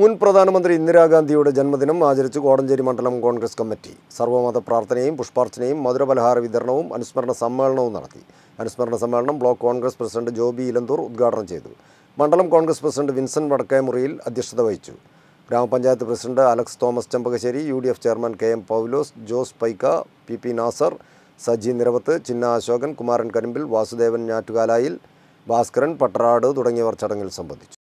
മുൻ പ്രധാനമന്ത്രി ഇന്ദിരാഗാന്ധിയുടെ ജന്മദിനം ആചരിച്ച് കോടഞ്ചേരി മണ്ഡലം കോൺഗ്രസ് കമ്മിറ്റി സർവ്വമത പ്രാർത്ഥനയും പുഷ്പാർച്ചനയും മധുരപലഹാര വിതരണവും അനുസ്മരണ സമ്മേളനവും നടത്തി അനുസ്മരണ സമ്മേളനം ബ്ലോക്ക് കോൺഗ്രസ് പ്രസിഡന്റ് ജോബി ഇലന്തൂർ ഉദ്ഘാടനം ചെയ്തു മണ്ഡലം കോൺഗ്രസ് പ്രസിഡന്റ് വിൻസെന്റ് വടക്കേമുറിയിൽ അധ്യക്ഷത വഹിച്ചു ഗ്രാമപഞ്ചായത്ത് president Alex Thomas Chempakassery U D F chairman K M Paulose Jose Paika P P Nasar Saji Niravath Chinna Ashokan Kumaran Karimpil Vasudevan Njattukalayil Bhaskaran Pattarad തുടങ്ങിയവർ ചടങ്ങിൽ സംബന്ധിച്ചു